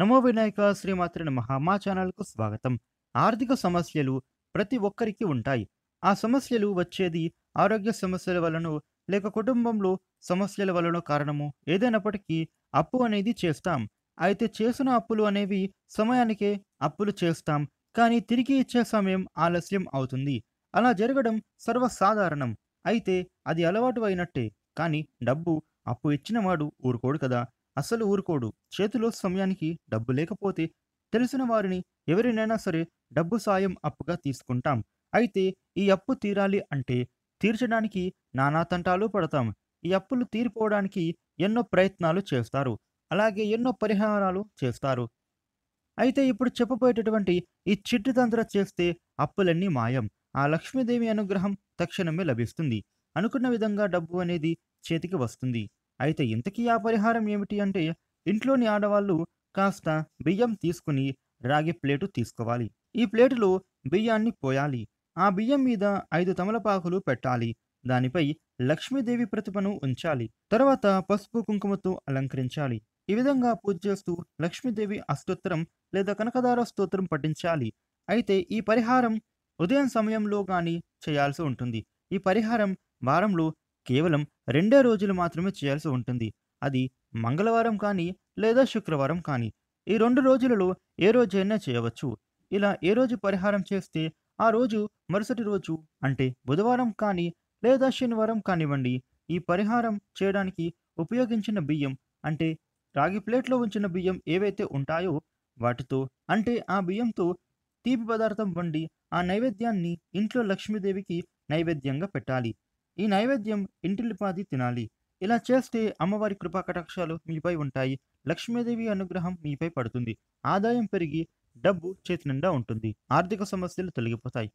నమో వినాయక శ్రీమాత్రిని మహామా ఛానల్కు స్వాగతం ఆర్థిక సమస్యలు ప్రతి ఒక్కరికి ఉంటాయి ఆ సమస్యలు వచ్చేది ఆరోగ్య సమస్యల వలన లేక కుటుంబంలో సమస్యల వలన కారణము ఏదైనప్పటికీ అప్పు అనేది చేస్తాం అయితే చేసిన అప్పులు అనేవి సమయానికే అప్పులు చేస్తాం కానీ తిరిగి ఇచ్చే సమయం ఆలస్యం అవుతుంది అలా జరగడం సర్వసాధారణం అయితే అది అలవాటు అయినట్టే కానీ డబ్బు అప్పు ఇచ్చినవాడు ఊరుకోడు కదా అస్సలు ఊరుకోడు చేతిలో సమయానికి డబ్బు లేకపోతే తెలిసిన వారిని ఎవరినైనా సరే డబ్బు సాయం అప్పుగా తీసుకుంటాం అయితే ఈ అప్పు తీరాలి అంటే తీర్చడానికి నానా తంటాలు పడతాం ఈ అప్పులు తీరిపోవడానికి ఎన్నో ప్రయత్నాలు చేస్తారు అలాగే ఎన్నో పరిహారాలు చేస్తారు అయితే ఇప్పుడు చెప్పబోయేటటువంటి ఈ చిట్టు తంత్ర చేస్తే అప్పులన్నీ మాయం ఆ లక్ష్మీదేవి అనుగ్రహం తక్షణమే లభిస్తుంది అనుకున్న విధంగా డబ్బు అనేది చేతికి వస్తుంది అయితే ఇంతకీ ఆ పరిహారం ఏమిటి అంటే ఇంట్లోని ఆడవాళ్ళు కాస్త బియ్యం తీసుకుని రాగి ప్లేటు తీసుకోవాలి ఈ ప్లేటులో బియ్యాన్ని పోయాలి ఆ బియ్యం మీద ఐదు తమలపాకులు పెట్టాలి దానిపై లక్ష్మీదేవి ప్రతిమను ఉంచాలి తర్వాత పసుపు కుంకుమతో అలంకరించాలి ఈ విధంగా పూజ చేస్తూ లక్ష్మీదేవి అస్తోత్రం లేదా కనకదార స్తోత్రం పఠించాలి అయితే ఈ పరిహారం ఉదయం సమయంలో కానీ చేయాల్సి ఉంటుంది ఈ పరిహారం వారంలో కేవలం రెండే రోజులు మాత్రమే చేయాల్సి ఉంటుంది అది మంగళవారం కానీ లేదా శుక్రవారం కానీ ఈ రెండు రోజులలో ఏ రోజైనా చేయవచ్చు ఇలా ఏ రోజు పరిహారం చేస్తే ఆ రోజు మరుసటి రోజు అంటే బుధవారం కానీ లేదా శనివారం కానివ్వండి ఈ పరిహారం చేయడానికి ఉపయోగించిన బియ్యం అంటే రాగి ప్లేట్లో ఉంచిన బియ్యం ఏవైతే ఉంటాయో వాటితో అంటే ఆ బియ్యంతో తీపి పదార్థం వండి ఆ నైవేద్యాన్ని ఇంట్లో లక్ష్మీదేవికి నైవేద్యంగా పెట్టాలి ఈ నైవేద్యం ఇంటిల్లిపాది తినాలి ఇలా చేస్తే అమ్మవారి కృపా కటాక్షాలు మీపై ఉంటాయి లక్ష్మీదేవి అనుగ్రహం మీపై పడుతుంది ఆదాయం పెరిగి డబ్బు చేతి నిండా ఉంటుంది ఆర్థిక సమస్యలు తొలగిపోతాయి